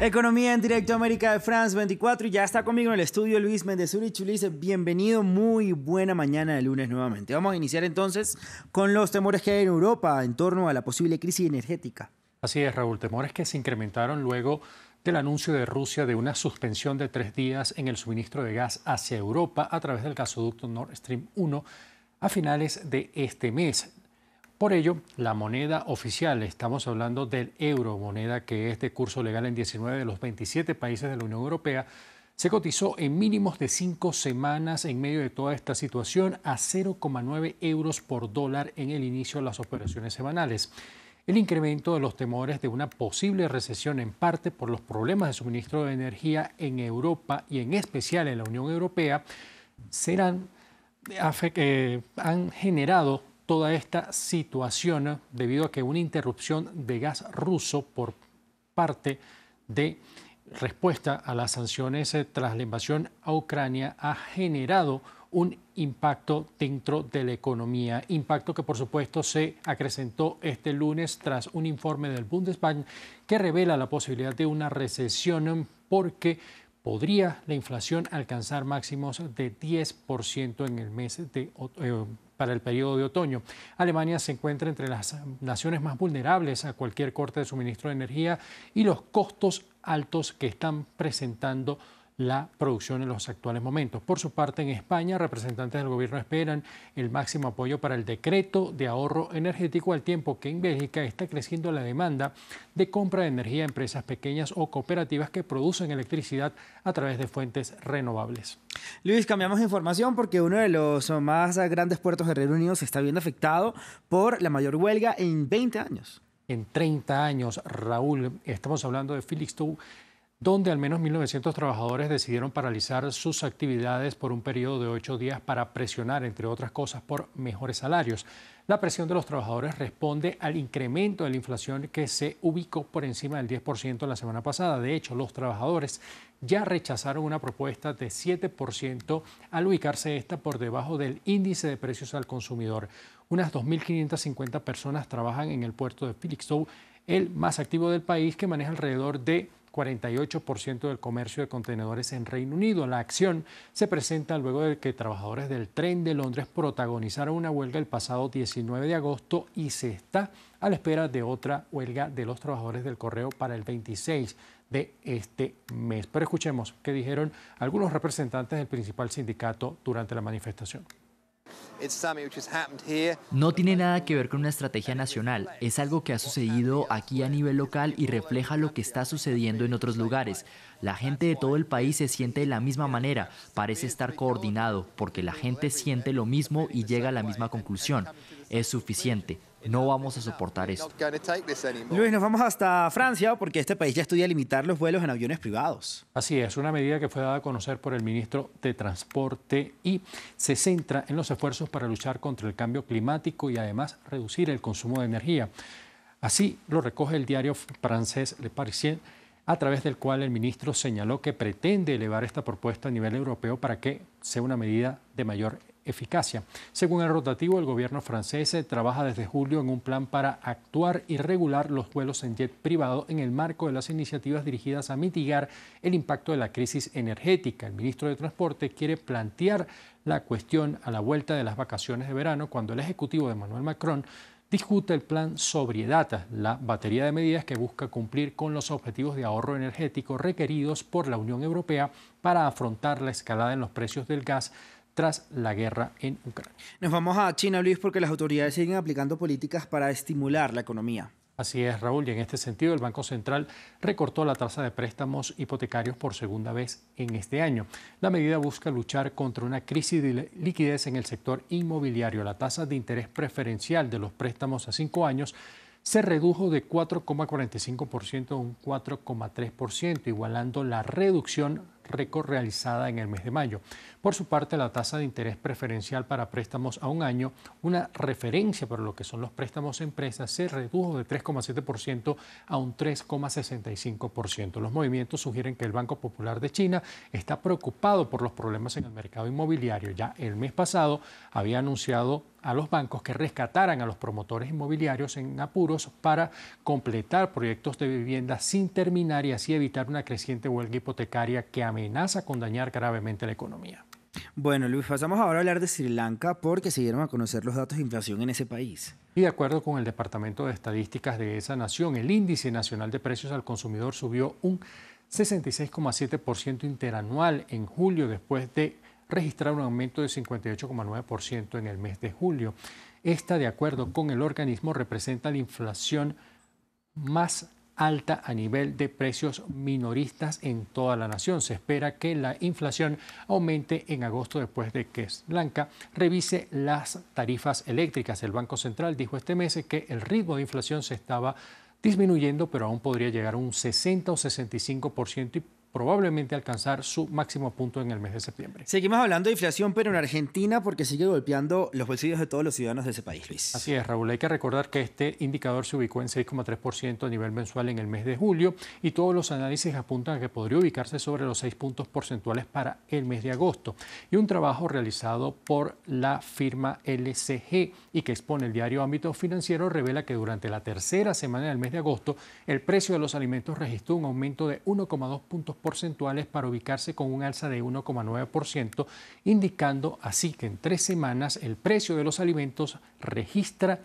Economía en directo América de France 24 y ya está conmigo en el estudio Luis Mendezurich. Luis, bienvenido, muy buena mañana de lunes nuevamente. Vamos a iniciar entonces con los temores que hay en Europa en torno a la posible crisis energética. Así es, Raúl, temores que se incrementaron luego del anuncio de Rusia de una suspensión de tres días en el suministro de gas hacia Europa a través del gasoducto Nord Stream 1 a finales de este mes. Por ello, la moneda oficial, estamos hablando del euro, moneda que es de curso legal en 19 de los 27 países de la Unión Europea, se cotizó en mínimos de cinco semanas en medio de toda esta situación a 0,9 euros por dólar en el inicio de las operaciones semanales. El incremento de los temores de una posible recesión en parte por los problemas de suministro de energía en Europa y en especial en la Unión Europea serán, eh, eh, han generado toda esta situación debido a que una interrupción de gas ruso por parte de respuesta a las sanciones eh, tras la invasión a Ucrania ha generado un impacto dentro de la economía, impacto que por supuesto se acrecentó este lunes tras un informe del Bundesbank que revela la posibilidad de una recesión porque podría la inflación alcanzar máximos de 10% en el mes de eh, para el periodo de otoño. Alemania se encuentra entre las naciones más vulnerables a cualquier corte de suministro de energía y los costos altos que están presentando la producción en los actuales momentos. Por su parte, en España, representantes del gobierno esperan el máximo apoyo para el decreto de ahorro energético al tiempo que en Bélgica está creciendo la demanda de compra de energía a empresas pequeñas o cooperativas que producen electricidad a través de fuentes renovables. Luis, cambiamos de información porque uno de los más grandes puertos de Reino Unido se está viendo afectado por la mayor huelga en 20 años. En 30 años, Raúl, estamos hablando de Felixstowe donde al menos 1.900 trabajadores decidieron paralizar sus actividades por un periodo de ocho días para presionar, entre otras cosas, por mejores salarios. La presión de los trabajadores responde al incremento de la inflación que se ubicó por encima del 10% la semana pasada. De hecho, los trabajadores ya rechazaron una propuesta de 7% al ubicarse esta por debajo del índice de precios al consumidor. Unas 2.550 personas trabajan en el puerto de Felixstowe, el más activo del país que maneja alrededor de 48% del comercio de contenedores en Reino Unido. La acción se presenta luego de que trabajadores del tren de Londres protagonizaron una huelga el pasado 19 de agosto y se está a la espera de otra huelga de los trabajadores del correo para el 26 de este mes. Pero escuchemos qué dijeron algunos representantes del principal sindicato durante la manifestación. No tiene nada que ver con una estrategia nacional, es algo que ha sucedido aquí a nivel local y refleja lo que está sucediendo en otros lugares. La gente de todo el país se siente de la misma manera, parece estar coordinado, porque la gente siente lo mismo y llega a la misma conclusión. Es suficiente, no vamos a soportar eso. Luis, nos vamos hasta Francia porque este país ya estudia limitar los vuelos en aviones privados. Así es, una medida que fue dada a conocer por el ministro de Transporte y se centra en los esfuerzos para luchar contra el cambio climático y además reducir el consumo de energía. Así lo recoge el diario francés Le Parisien, a través del cual el ministro señaló que pretende elevar esta propuesta a nivel europeo para que sea una medida de mayor eficacia. Según el rotativo, el gobierno francés eh, trabaja desde julio en un plan para actuar y regular los vuelos en jet privado en el marco de las iniciativas dirigidas a mitigar el impacto de la crisis energética. El ministro de Transporte quiere plantear la cuestión a la vuelta de las vacaciones de verano cuando el ejecutivo de Manuel Macron discute el plan Sobriedata, la batería de medidas que busca cumplir con los objetivos de ahorro energético requeridos por la Unión Europea para afrontar la escalada en los precios del gas tras la guerra en Ucrania. Nos vamos a China, Luis, porque las autoridades siguen aplicando políticas para estimular la economía. Así es, Raúl, y en este sentido el Banco Central recortó la tasa de préstamos hipotecarios por segunda vez en este año. La medida busca luchar contra una crisis de liquidez en el sector inmobiliario. La tasa de interés preferencial de los préstamos a cinco años se redujo de 4,45% a un 4,3%, igualando la reducción récord realizada en el mes de mayo. Por su parte, la tasa de interés preferencial para préstamos a un año, una referencia para lo que son los préstamos empresas, se redujo de 3,7% a un 3,65%. Los movimientos sugieren que el Banco Popular de China está preocupado por los problemas en el mercado inmobiliario. Ya el mes pasado había anunciado a los bancos que rescataran a los promotores inmobiliarios en apuros para completar proyectos de vivienda sin terminar y así evitar una creciente huelga hipotecaria que amenaza con dañar gravemente la economía. Bueno, Luis, pasamos ahora a hablar de Sri Lanka porque se dieron a conocer los datos de inflación en ese país. Y de acuerdo con el Departamento de Estadísticas de esa nación, el índice nacional de precios al consumidor subió un 66,7% interanual en julio después de registrar un aumento de 58,9% en el mes de julio. Esta, de acuerdo con el organismo, representa la inflación más alta a nivel de precios minoristas en toda la nación. Se espera que la inflación aumente en agosto después de que Blanca revise las tarifas eléctricas. El Banco Central dijo este mes que el ritmo de inflación se estaba disminuyendo, pero aún podría llegar a un 60 o 65% y probablemente alcanzar su máximo punto en el mes de septiembre. Seguimos hablando de inflación, pero en Argentina porque sigue golpeando los bolsillos de todos los ciudadanos de ese país, Luis. Así es, Raúl. Hay que recordar que este indicador se ubicó en 6,3% a nivel mensual en el mes de julio y todos los análisis apuntan a que podría ubicarse sobre los 6 puntos porcentuales para el mes de agosto. Y un trabajo realizado por la firma LCG y que expone el diario Ámbito Financiero revela que durante la tercera semana del mes de agosto el precio de los alimentos registró un aumento de 1,2 puntos porcentuales para ubicarse con un alza de 1,9%, indicando así que en tres semanas el precio de los alimentos registra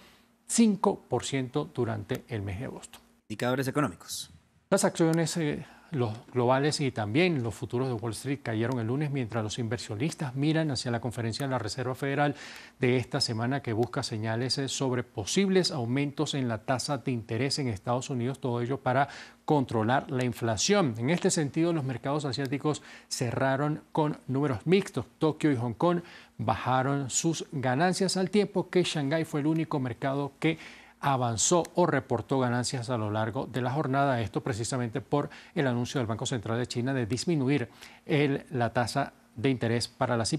5% durante el mes de agosto. Indicadores económicos. Las acciones... Eh, los globales y también los futuros de Wall Street cayeron el lunes mientras los inversionistas miran hacia la conferencia de la Reserva Federal de esta semana que busca señales eh, sobre posibles aumentos en la tasa de interés en Estados Unidos, todo ello para controlar la inflación. En este sentido, los mercados asiáticos cerraron con números mixtos. Tokio y Hong Kong bajaron sus ganancias al tiempo que Shanghái fue el único mercado que avanzó o reportó ganancias a lo largo de la jornada. Esto precisamente por el anuncio del Banco Central de China de disminuir la tasa de interés para las eh,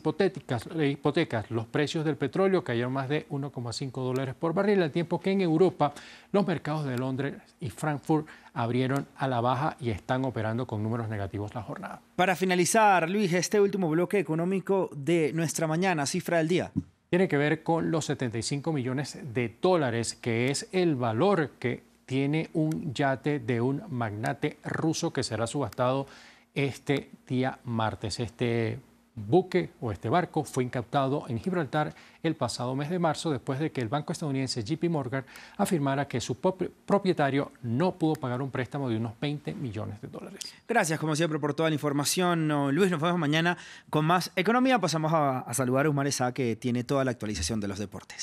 hipotecas. Los precios del petróleo cayeron más de 1,5 dólares por barril, al tiempo que en Europa los mercados de Londres y Frankfurt abrieron a la baja y están operando con números negativos la jornada. Para finalizar, Luis, este último bloque económico de nuestra mañana, cifra del día tiene que ver con los 75 millones de dólares, que es el valor que tiene un yate de un magnate ruso que será subastado este día martes. Este buque o este barco fue incautado en Gibraltar el pasado mes de marzo después de que el banco estadounidense JP Morgan afirmara que su propietario no pudo pagar un préstamo de unos 20 millones de dólares. Gracias como siempre por toda la información. Luis, nos vemos mañana con más economía. Pasamos a, saludar a Esa, que tiene toda la actualización de los deportes.